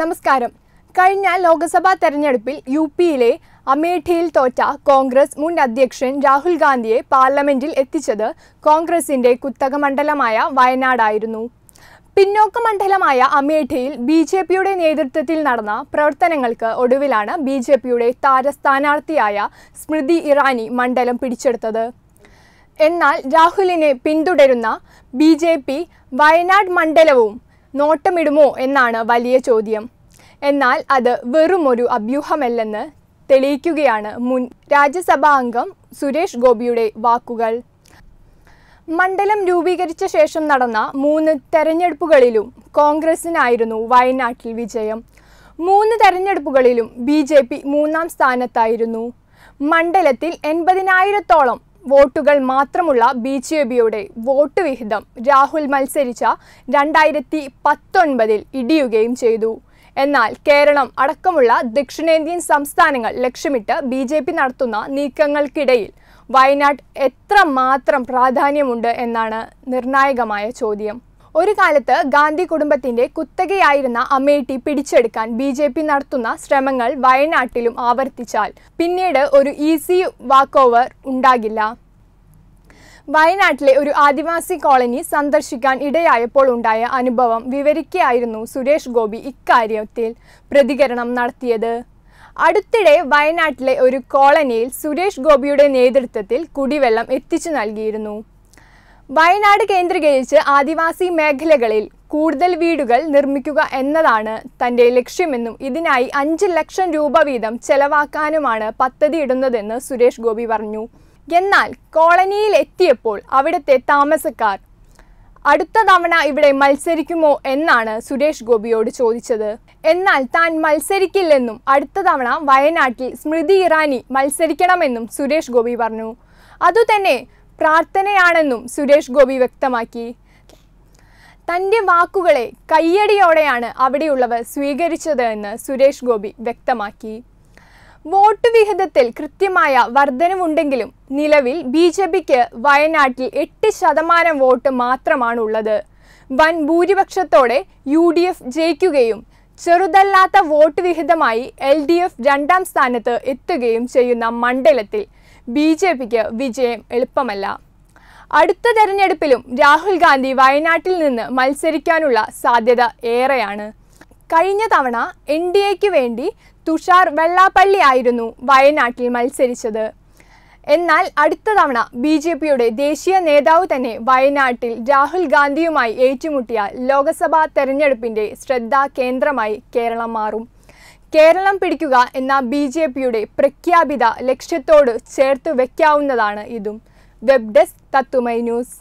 നമസ്കാരം കഴിഞ്ഞ ലോക്സഭാ തെരഞ്ഞെടുപ്പിൽ യു പിയിലെ അമേഠിയിൽ തോറ്റ കോൺഗ്രസ് മുൻ അധ്യക്ഷൻ രാഹുൽ ഗാന്ധിയെ പാർലമെന്റിൽ എത്തിച്ചത് കോൺഗ്രസിന്റെ കുത്തക മണ്ഡലമായ വയനാടായിരുന്നു പിന്നോക്ക മണ്ഡലമായ അമേഠിയിൽ ബി ജെ പിയുടെ നേതൃത്വത്തിൽ നടന്ന പ്രവർത്തനങ്ങൾക്ക് ഒടുവിലാണ് ബി ജെ പിയുടെ താരസ്ഥാനാർത്ഥിയായ സ്മൃതി ഇറാനി മണ്ഡലം പിടിച്ചെടുത്തത് എന്നാൽ രാഹുലിനെ പിന്തുടരുന്ന ബി വയനാട് മണ്ഡലവും നോട്ടമിടുമോ എന്നാണ് വലിയ ചോദ്യം എന്നാൽ അത് വെറുമൊരു അഭ്യൂഹമല്ലെന്ന് തെളിയിക്കുകയാണ് മുൻ രാജ്യസഭാ അംഗം സുരേഷ് ഗോപിയുടെ വാക്കുകൾ മണ്ഡലം രൂപീകരിച്ച ശേഷം നടന്ന മൂന്ന് തെരഞ്ഞെടുപ്പുകളിലും കോൺഗ്രസിനായിരുന്നു വയനാട്ടിൽ വിജയം മൂന്ന് തെരഞ്ഞെടുപ്പുകളിലും ബി ജെ പി മൂന്നാം സ്ഥാനത്തായിരുന്നു മണ്ഡലത്തിൽ എൺപതിനായിരത്തോളം വോട്ടുകൾ മാത്രമുള്ള ബി ജെ പിയുടെ വോട്ട് വിഹിതം രാഹുൽ മത്സരിച്ച രണ്ടായിരത്തി പത്തൊൻപതിൽ ഇടിയുകയും ചെയ്തു എന്നാൽ കേരളം അടക്കമുള്ള ദക്ഷിണേന്ത്യൻ സംസ്ഥാനങ്ങൾ ലക്ഷ്യമിട്ട് ബി ജെ പി നടത്തുന്ന നീക്കങ്ങൾക്കിടയിൽ വയനാട് എത്ര മാത്രം പ്രാധാന്യമുണ്ട് എന്നാണ് നിർണായകമായ ചോദ്യം ഒരു കാലത്ത് ഗാന്ധി കുടുംബത്തിന്റെ കുത്തകയായിരുന്ന അമേട്ടി പിടിച്ചെടുക്കാൻ ബി ജെ പി നടത്തുന്ന ശ്രമങ്ങൾ വയനാട്ടിലും ആവർത്തിച്ചാൽ പിന്നീട് ഒരു ഈസി വാക്ക് ഓവർ ഉണ്ടാകില്ല വയനാട്ടിലെ ഒരു ആദിവാസി കോളനി സന്ദർശിക്കാൻ ഇടയായപ്പോൾ ഉണ്ടായ അനുഭവം വിവരിക്കായിരുന്നു സുരേഷ് ഗോപി ഇക്കാര്യത്തിൽ പ്രതികരണം നടത്തിയത് അടുത്തിടെ വയനാട്ടിലെ ഒരു കോളനിയിൽ സുരേഷ് ഗോപിയുടെ നേതൃത്വത്തിൽ കുടിവെള്ളം എത്തിച്ചു നൽകിയിരുന്നു വയനാട് കേന്ദ്രീകരിച്ച് ആദിവാസി മേഖലകളിൽ കൂടുതൽ വീടുകൾ നിർമ്മിക്കുക എന്നതാണ് തന്റെ ലക്ഷ്യമെന്നും ഇതിനായി അഞ്ച് ലക്ഷം രൂപ വീതം ചെലവാക്കാനുമാണ് പദ്ധതിയിടുന്നതെന്ന് സുരേഷ് ഗോപി പറഞ്ഞു എന്നാൽ കോളനിയിൽ എത്തിയപ്പോൾ അവിടുത്തെ താമസക്കാർ അടുത്ത തവണ ഇവിടെ മത്സരിക്കുമോ എന്നാണ് സുരേഷ് ഗോപിയോട് ചോദിച്ചത് എന്നാൽ താൻ മത്സരിക്കില്ലെന്നും അടുത്ത തവണ വയനാട്ടിൽ സ്മൃതി ഇറാനി മത്സരിക്കണമെന്നും സുരേഷ് ഗോപി പറഞ്ഞു അതുതന്നെ പ്രാർത്ഥനയാണെന്നും സുരേഷ് ഗോപി വ്യക്തമാക്കി തൻ്റെ വാക്കുകളെ കയ്യടിയോടെയാണ് അവിടെയുള്ളവർ സ്വീകരിച്ചത് എന്ന് സുരേഷ് ഗോപി വ്യക്തമാക്കി വോട്ട് വിഹിതത്തിൽ കൃത്യമായ വർധനവുണ്ടെങ്കിലും നിലവിൽ ബി ജെ പിക്ക് വയനാട്ടിൽ എട്ട് ശതമാനം വോട്ട് മാത്രമാണുള്ളത് വൻ ഭൂരിപക്ഷത്തോടെ യു ഡി എഫ് ജയിക്കുകയും ചെറുതല്ലാത്ത വോട്ട് വിഹിതമായി എൽ ഡി എഫ് രണ്ടാം സ്ഥാനത്ത് എത്തുകയും ചെയ്യുന്ന മണ്ഡലത്തിൽ ബി ജെ പിക്ക് വിജയം എളുപ്പമല്ല അടുത്ത തെരഞ്ഞെടുപ്പിലും രാഹുൽ ഗാന്ധി വയനാട്ടിൽ നിന്ന് മത്സരിക്കാനുള്ള സാധ്യത ഏറെയാണ് കഴിഞ്ഞ തവണ എൻ ഡി എക്ക് വേണ്ടി തുഷാർ വെള്ളാപ്പള്ളി ആയിരുന്നു വയനാട്ടിൽ മത്സരിച്ചത് എന്നാൽ അടുത്ത തവണ ബി ജെ പിയുടെ ദേശീയ നേതാവ് തന്നെ വയനാട്ടിൽ രാഹുൽ ഗാന്ധിയുമായി ഏറ്റുമുട്ടിയ ലോക്സഭാ തെരഞ്ഞെടുപ്പിൻ്റെ ശ്രദ്ധാകേന്ദ്രമായി കേരളം മാറും കേരളം പിടിക്കുക എന്ന ബി ജെ പിയുടെ പ്രഖ്യാപിത ലക്ഷ്യത്തോട് ചേർത്ത് വയ്ക്കാവുന്നതാണ് ഇതും വെബ് ഡെസ്ക് തത്തുമൈ ന്യൂസ്